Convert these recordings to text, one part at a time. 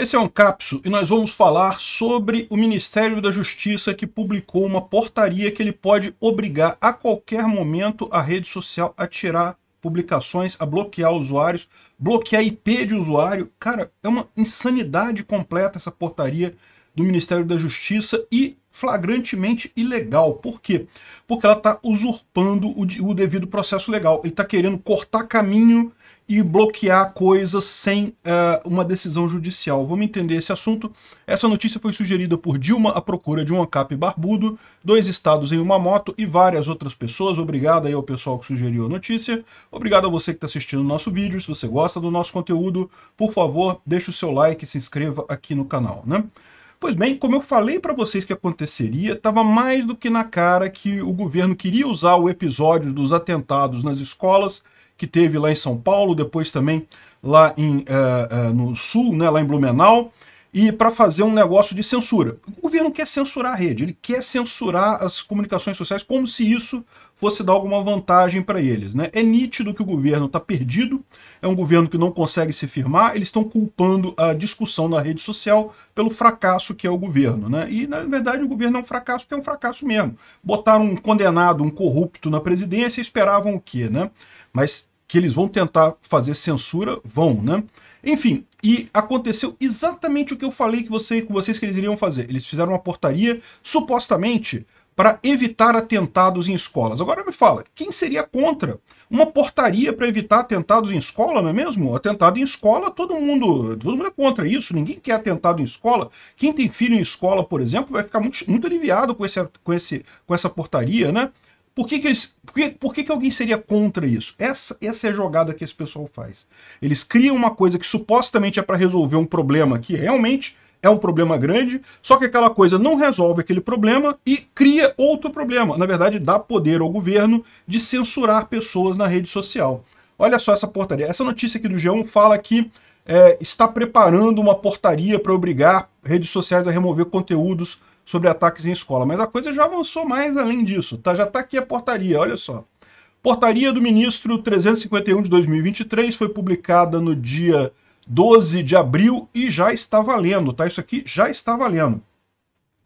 Esse é um capso e nós vamos falar sobre o Ministério da Justiça que publicou uma portaria que ele pode obrigar a qualquer momento a rede social a tirar publicações, a bloquear usuários, bloquear IP de usuário. Cara, é uma insanidade completa essa portaria do Ministério da Justiça e flagrantemente ilegal. Por quê? Porque ela está usurpando o, devido processo legal. Ele está querendo cortar caminho e bloquear coisas sem uh, uma decisão judicial. Vamos entender esse assunto. Essa notícia foi sugerida por Dilma à procura de um ACAP barbudo, dois estados em uma moto e várias outras pessoas. Obrigado aí ao pessoal que sugeriu a notícia. Obrigado a você que está assistindo o nosso vídeo. Se você gosta do nosso conteúdo, por favor, deixe o seu like e se inscreva aqui no canal, né? Pois bem, como eu falei para vocês que aconteceria, estava mais do que na cara que o governo queria usar o episódio dos atentados nas escolas que teve lá em São Paulo, depois também lá em, uh, uh, no Sul, né, lá em Blumenau, e para fazer um negócio de censura. O governo quer censurar a rede, ele quer censurar as comunicações sociais como se isso fosse dar alguma vantagem para eles. Né? É nítido que o governo está perdido, é um governo que não consegue se firmar, eles estão culpando a discussão na rede social pelo fracasso que é o governo. Né? E, na verdade, o governo é um fracasso porque é um fracasso mesmo. Botaram um condenado, um corrupto na presidência e esperavam o quê? Né? Mas que eles vão tentar fazer censura, vão, né? Enfim, e aconteceu exatamente o que eu falei que, você, com vocês que eles iriam fazer. Eles fizeram uma portaria, supostamente, para evitar atentados em escolas. Agora me fala, quem seria contra uma portaria para evitar atentados em escola, não é mesmo? Atentado em escola, todo mundo, todo mundo é contra isso, ninguém quer atentado em escola. Quem tem filho em escola, por exemplo, vai ficar muito, muito aliviado com, esse, com, esse, com essa portaria, né? Por que, que, eles, por que, por que, que alguém seria contra isso? Essa, essa é a jogada que esse pessoal faz. Eles criam uma coisa que supostamente é para resolver um problema que realmente é um problema grande, só que aquela coisa não resolve aquele problema e cria outro problema. Na verdade, dá poder ao governo de censurar pessoas na rede social. Olha só essa portaria. Essa notícia aqui do G1 fala que é, está preparando uma portaria para obrigar redes sociais a remover conteúdos sobre ataques em escola, mas a coisa já avançou mais além disso, tá? Já está aqui a portaria, olha só. Portaria do ministro 351 de 2023 foi publicada no dia 12 de abril e já está valendo, tá? Isso aqui já está valendo.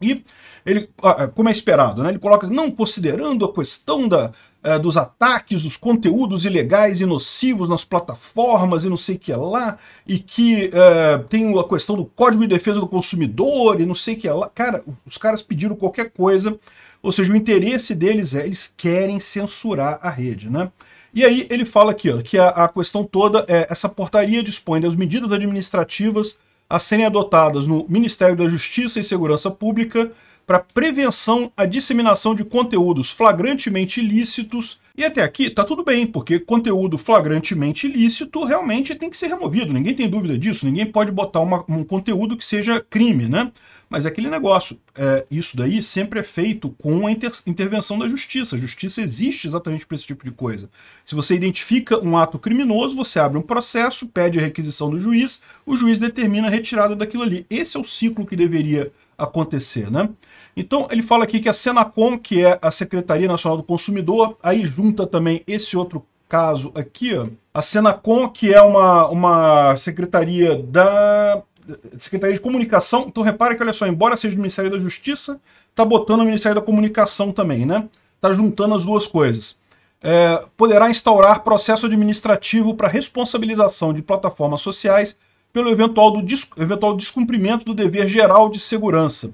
E ele, ah, é, como é esperado, né, ele coloca, não considerando a questão da, é, dos ataques, dos conteúdos ilegais e nocivos nas plataformas e não sei o que lá, e que uh, tem a questão do Código de Defesa do Consumidor e não sei o que lá. Cara, os caras pediram qualquer coisa, ou seja, o interesse deles é, eles querem censurar a rede, né? E aí ele fala aqui ó, que a, a questão toda é essa portaria dispõe das medidas administrativas a serem adotadas no Ministério da Justiça e Segurança Pública para prevenção à disseminação de conteúdos flagrantemente ilícitos. E até aqui tá tudo bem, porque conteúdo flagrantemente ilícito realmente tem que ser removido, ninguém tem dúvida disso, ninguém pode botar uma, um conteúdo que seja crime, né? Mas é aquele negócio, é, isso daí sempre é feito com a inter intervenção da justiça. A justiça existe exatamente para esse tipo de coisa. Se você identifica um ato criminoso, você abre um processo, pede a requisição do juiz, o juiz determina a retirada daquilo ali. Esse é o ciclo que deveria acontecer, né? Então, ele fala aqui que a Senacom, que é a Secretaria Nacional do Consumidor, aí junta também esse outro caso aqui, ó, a Senacom, que é uma, uma secretaria da Secretaria de Comunicação. Então, repara que, olha só, embora seja do Ministério da Justiça, tá botando o Ministério da Comunicação também, né? Tá juntando as duas coisas. É, poderá instaurar processo administrativo para responsabilização de plataformas sociais pelo eventual, do des eventual descumprimento do dever geral de segurança.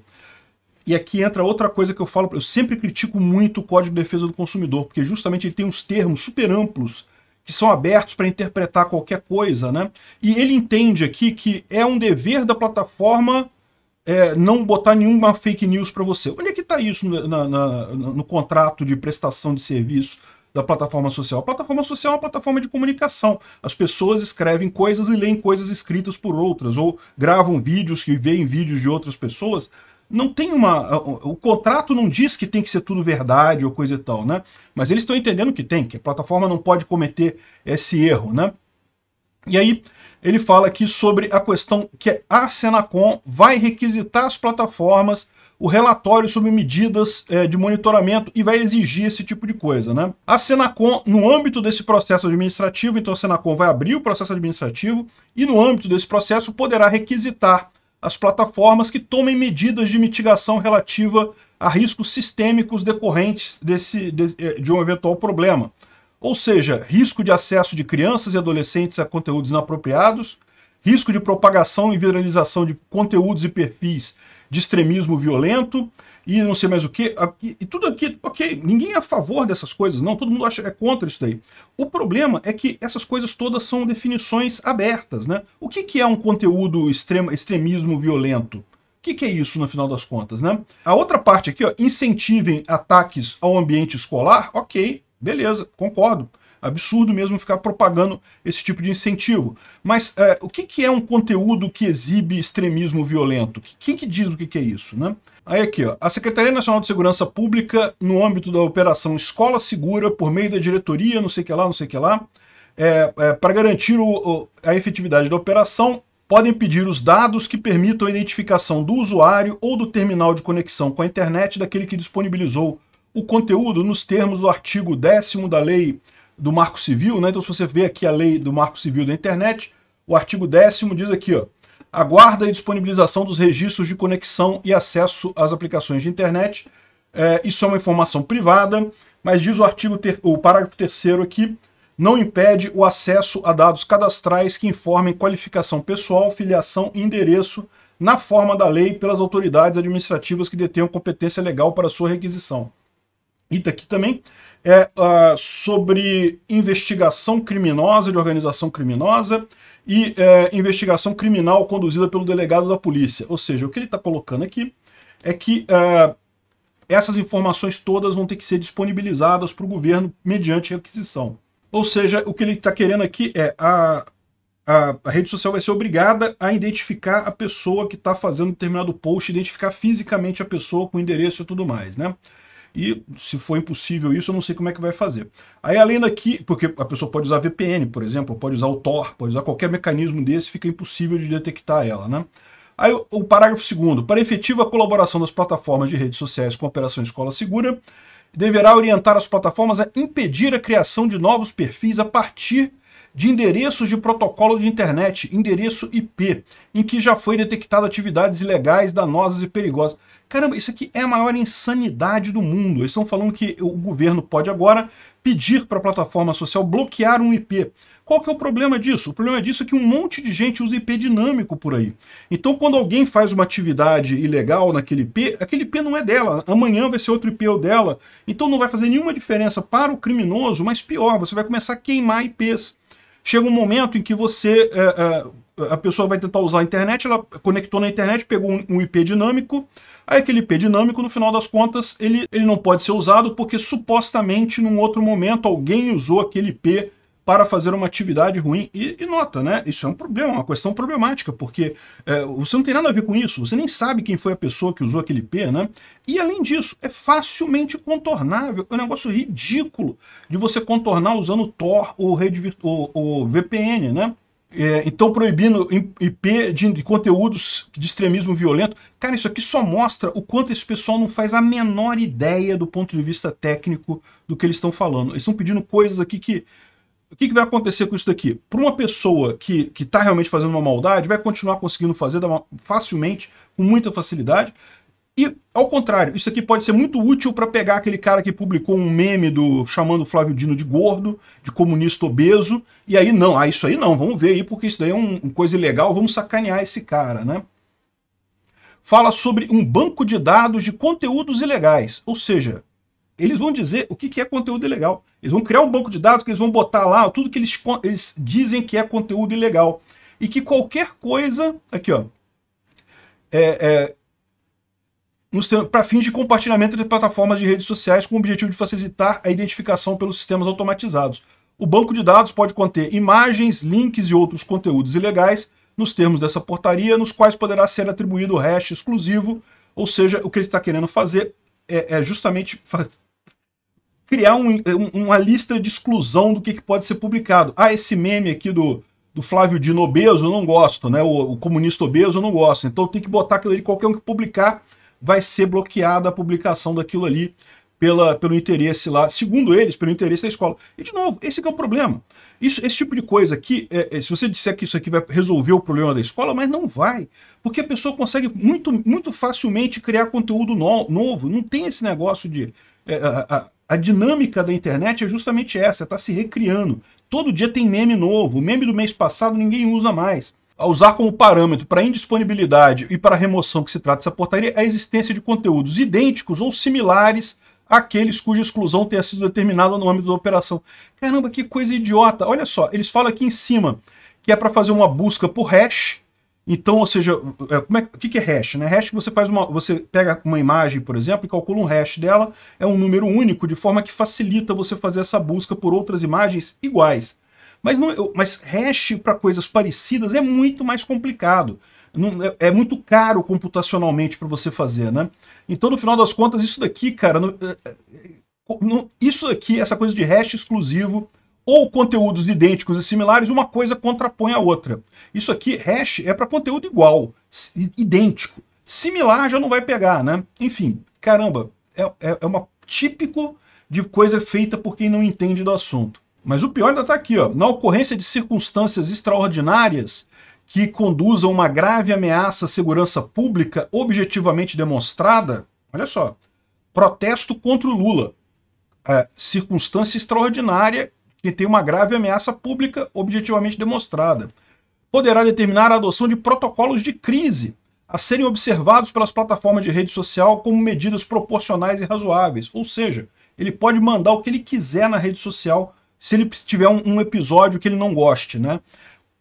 E aqui entra outra coisa que eu falo, eu sempre critico muito o Código de Defesa do Consumidor, porque justamente ele tem uns termos super amplos que são abertos para interpretar qualquer coisa, né? E ele entende aqui que é um dever da plataforma é, não botar nenhuma fake news para você. Onde é que está isso na, na, no contrato de prestação de serviço? da plataforma social. A plataforma social é uma plataforma de comunicação. As pessoas escrevem coisas e leem coisas escritas por outras, ou gravam vídeos que veem vídeos de outras pessoas. Não tem uma. O contrato não diz que tem que ser tudo verdade ou coisa e tal, né? Mas eles estão entendendo que tem, que a plataforma não pode cometer esse erro, né? E aí ele fala aqui sobre a questão que a Senacom vai requisitar as plataformas o relatório sobre medidas é, de monitoramento e vai exigir esse tipo de coisa, né? A Senacom, no âmbito desse processo administrativo, então a Senacom vai abrir o processo administrativo e no âmbito desse processo poderá requisitar as plataformas que tomem medidas de mitigação relativa a riscos sistêmicos decorrentes desse, de, é, de um eventual problema. Ou seja, risco de acesso de crianças e adolescentes a conteúdos inapropriados, risco de propagação e viralização de conteúdos e perfis de extremismo violento e não sei mais o que. E, tudo aqui, ok, ninguém é a favor dessas coisas, não, todo mundo acha é contra isso daí. O problema é que essas coisas todas são definições abertas, né? O que, que é um conteúdo extrema, extremismo violento? O que, que é isso, no final das contas, né? A outra parte aqui, ó, incentivem ataques ao ambiente escolar, ok, beleza, concordo absurdo mesmo ficar propagando esse tipo de incentivo. Mas é, o que, que é um conteúdo que exibe extremismo violento? Quem que diz o que, que é isso, né? Aí aqui, ó. A Secretaria Nacional de Segurança Pública, no âmbito da operação Escola Segura, por meio da diretoria, não sei o que lá, não sei o que lá, é, é, para garantir o, o, a efetividade da operação, podem pedir os dados que permitam a identificação do usuário ou do terminal de conexão com a internet daquele que disponibilizou o conteúdo nos termos do artigo 10 da Lei do Marco Civil, né? Então, se você vê aqui a lei do Marco Civil da Internet, o artigo 10 diz aqui, ó, a guarda e disponibilização dos registros de conexão e acesso às aplicações de internet. É, isso é uma informação privada, mas diz o artigo ter, o parágrafo 3 aqui, não impede o acesso a dados cadastrais que informem qualificação pessoal, filiação e endereço na forma da lei pelas autoridades administrativas que detenham competência legal para sua requisição. Item aqui também é uh, sobre investigação criminosa de organização criminosa e é, investigação criminal conduzida pelo delegado da polícia. Ou seja, o que ele está colocando aqui é que é, essas informações todas vão ter que ser disponibilizadas para o governo mediante requisição. Ou seja, o que ele está querendo aqui é a, a, a, rede social vai ser obrigada a identificar a pessoa que está fazendo determinado post, identificar fisicamente a pessoa com endereço e tudo mais, né? E se for impossível isso, eu não sei como é que vai fazer. Aí além daqui, porque a pessoa pode usar VPN, por exemplo, pode usar o Tor, pode usar qualquer mecanismo desse, fica impossível de detectar ela, né? Aí o parágrafo segundo, para efetiva colaboração das plataformas de redes sociais com a Operação Escola Segura, deverá orientar as plataformas a impedir a criação de novos perfis a partir de endereços de protocolo de internet, endereço IP, em que já foi detectada atividades ilegais, danosas e perigosas. Caramba, isso aqui é a maior insanidade do mundo. Eles estão falando que o governo pode agora pedir para a plataforma social bloquear um IP. Qual que é o problema disso? O problema disso é que um monte de gente usa IP dinâmico por aí. Então, quando alguém faz uma atividade ilegal naquele IP, aquele IP não é dela. Amanhã vai ser outro IP ou dela. Então, não vai fazer nenhuma diferença para o criminoso, mas pior, você vai começar a queimar IPs chega um momento em que você é, a pessoa vai tentar usar a internet, ela conectou na internet, pegou um IP dinâmico, aí aquele IP dinâmico, no final das contas, ele, ele não pode ser usado porque supostamente num outro momento alguém usou aquele IP para fazer uma atividade ruim. E, e nota, né? Isso é um problema, uma questão problemática, porque é, você não tem nada a ver com isso, você nem sabe quem foi a pessoa que usou aquele IP, né? E além disso, é facilmente contornável, é um negócio ridículo de você contornar usando Tor ou, rede, ou, ou VPN, né? É, então, proibindo IP de, de conteúdos de extremismo violento. Cara, isso aqui só mostra o quanto esse pessoal não faz a menor ideia do ponto de vista técnico do que eles estão falando. Eles estão pedindo coisas aqui que. O que, que vai acontecer com isso daqui? Para uma pessoa que está realmente fazendo uma maldade, vai continuar conseguindo fazer facilmente, com muita facilidade. E, ao contrário, isso aqui pode ser muito útil para pegar aquele cara que publicou um meme do chamando o Flávio Dino de gordo, de comunista obeso, e aí não, ah, isso aí não, vamos ver aí, porque isso daí é um, uma coisa ilegal, vamos sacanear esse cara, né? Fala sobre um banco de dados de conteúdos ilegais, ou seja, eles vão dizer o que, que é conteúdo ilegal. Eles vão criar um banco de dados que eles vão botar lá tudo que eles, eles dizem que é conteúdo ilegal. E que qualquer coisa, aqui ó, é, é, para fins de compartilhamento de plataformas de redes sociais com o objetivo de facilitar a identificação pelos sistemas automatizados. O banco de dados pode conter imagens, links e outros conteúdos ilegais, nos termos dessa portaria, nos quais poderá ser atribuído o hash exclusivo, ou seja, o que ele está querendo fazer é, é justamente criar um, é, um, uma lista de exclusão do que, que, pode ser publicado. Ah, esse meme aqui do, do Flávio Dino obeso eu não gosto, né? O, o comunista obeso eu não gosto. Então tem que botar aquilo ali, qualquer um que publicar vai ser bloqueada a publicação daquilo ali pela, pelo interesse lá, segundo eles, pelo interesse da escola. E, de novo, esse é o problema. Isso, esse tipo de coisa aqui, é, é, se você disser que isso aqui vai resolver o problema da escola, mas não vai, porque a pessoa consegue muito, muito facilmente criar conteúdo no, novo, não tem esse negócio de... É, a, a, a dinâmica da internet é justamente essa, está se recriando. Todo dia tem meme novo. O meme do mês passado ninguém usa mais a usar como parâmetro para indisponibilidade e para remoção que se trata essa portaria é a existência de conteúdos idênticos ou similares àqueles cuja exclusão tenha sido determinada no âmbito da operação. Caramba, que coisa idiota! Olha só, eles falam aqui em cima que é para fazer uma busca por hash. Então, ou seja, é, como é, o que é hash? Né? Hash você faz uma. Você pega uma imagem, por exemplo, e calcula um hash dela, é um número único, de forma que facilita você fazer essa busca por outras imagens iguais. Mas, não, eu, mas hash para coisas parecidas é muito mais complicado. Não, é, é, muito caro computacionalmente para você fazer, né? Então, no final das contas, isso daqui, cara, no, é, é, no, isso aqui, essa coisa de hash exclusivo ou conteúdos idênticos e similares, uma coisa contrapõe a outra. Isso aqui, hash, é para conteúdo igual, idêntico. Similar já não vai pegar, né? Enfim, caramba, é, é, é uma típico de coisa feita por quem não entende do assunto. Mas o pior ainda está aqui, ó. Na ocorrência de circunstâncias extraordinárias que conduzam a uma grave ameaça à segurança pública objetivamente demonstrada, olha só, protesto contra o Lula. É, circunstância extraordinária que tem uma grave ameaça pública objetivamente demonstrada. Poderá determinar a adoção de protocolos de crise a serem observados pelas plataformas de rede social como medidas proporcionais e razoáveis. Ou seja, ele pode mandar o que ele quiser na rede social se ele tiver um, um episódio que ele não goste, né?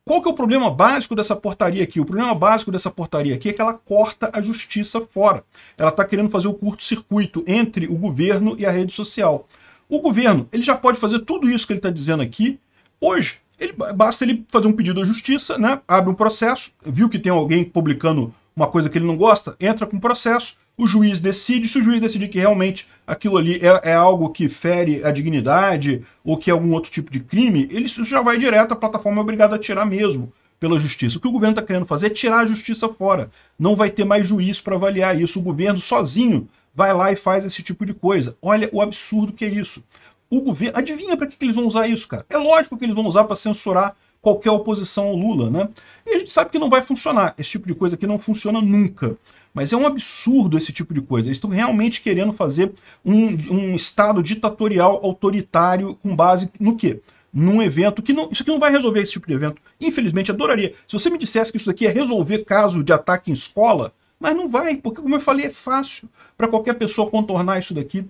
Qual que é o problema básico dessa portaria aqui? O problema básico dessa portaria aqui é que ela corta a justiça fora. Ela está querendo fazer o curto-circuito entre o governo e a rede social. O governo ele já pode fazer tudo isso que ele está dizendo aqui hoje. Ele, basta ele fazer um pedido à justiça, né? abre um processo, viu que tem alguém publicando uma coisa que ele não gosta, entra com um processo, o juiz decide. Se o juiz decidir que realmente aquilo ali é, é, algo que fere a dignidade ou que é algum outro tipo de crime, ele isso já vai direto, a plataforma é obrigada a tirar mesmo pela justiça. O que o governo está querendo fazer é tirar a justiça fora. Não vai ter mais juiz para avaliar isso. O governo sozinho vai lá e faz esse tipo de coisa. Olha o absurdo que é isso. O governo. Adivinha para que, que eles vão usar isso, cara? É lógico que eles vão usar para censurar qualquer oposição ao Lula, né? E a gente sabe que não vai funcionar. Esse tipo de coisa aqui não funciona nunca. Mas é um absurdo esse tipo de coisa. Eles estão realmente querendo fazer um, um Estado ditatorial, autoritário, com base no quê? num evento que não, isso aqui não vai resolver esse tipo de evento. Infelizmente, adoraria. Se você me dissesse que isso daqui é resolver caso de ataque em escola, mas não vai, porque, como eu falei, é fácil para qualquer pessoa contornar isso daqui.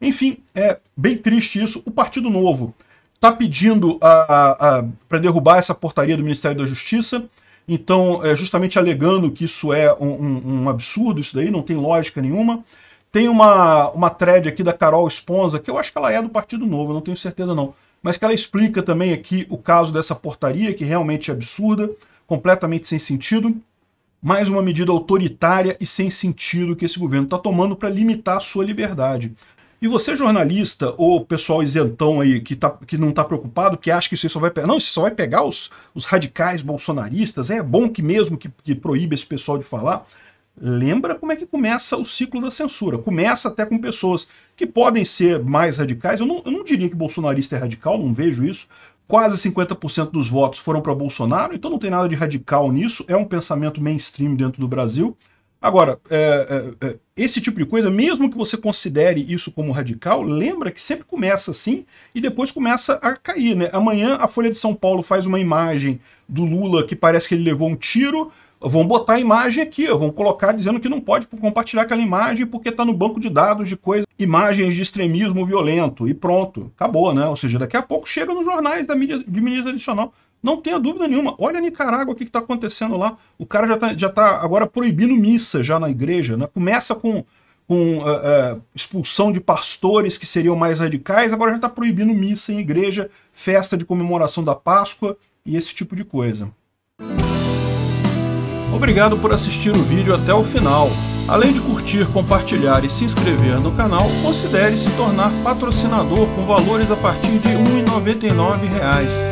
Enfim, é bem triste isso. O Partido Novo está pedindo para derrubar essa portaria do Ministério da Justiça. Então, é, justamente alegando que isso é um, um, um, absurdo, isso daí não tem lógica nenhuma. Tem uma, uma thread aqui da Carol Esponza, que eu acho que ela é do Partido Novo, eu não tenho certeza não, mas que ela explica também aqui o caso dessa portaria, que realmente é absurda, completamente sem sentido. Mais uma medida autoritária e sem sentido que esse governo está tomando para limitar a sua liberdade. E você, jornalista, ou pessoal isentão aí que, tá, que não está preocupado, que acha que isso só vai pegar. Não, isso só vai pegar os, os radicais bolsonaristas, é bom que mesmo que, que proíbe esse pessoal de falar. Lembra como é que começa o ciclo da censura? Começa até com pessoas que podem ser mais radicais. Eu não, eu não diria que bolsonarista é radical, não vejo isso. Quase 50% dos votos foram para Bolsonaro, então não tem nada de radical nisso. É um pensamento mainstream dentro do Brasil. Agora, é, é, é, esse tipo de coisa, mesmo que você considere isso como radical, lembra que sempre começa assim e depois começa a cair. Né? Amanhã a Folha de São Paulo faz uma imagem do Lula que parece que ele levou um tiro, vão botar a imagem aqui, vão colocar dizendo que não pode compartilhar aquela imagem porque está no banco de dados de coisas, imagens de extremismo violento e pronto, acabou, né? Ou seja, daqui a pouco chega nos jornais da mídia, de mídia tradicional não tenha dúvida nenhuma. Olha a Nicarágua, o que está acontecendo lá. O cara já está já tá agora proibindo missa já na igreja. Né? Começa com, com uh, uh, expulsão de pastores que seriam mais radicais, agora já está proibindo missa em igreja, festa de comemoração da Páscoa e esse tipo de coisa. Obrigado por assistir o vídeo até o final. Além de curtir, compartilhar e se inscrever no canal, considere se tornar patrocinador com valores a partir de R$ 1,99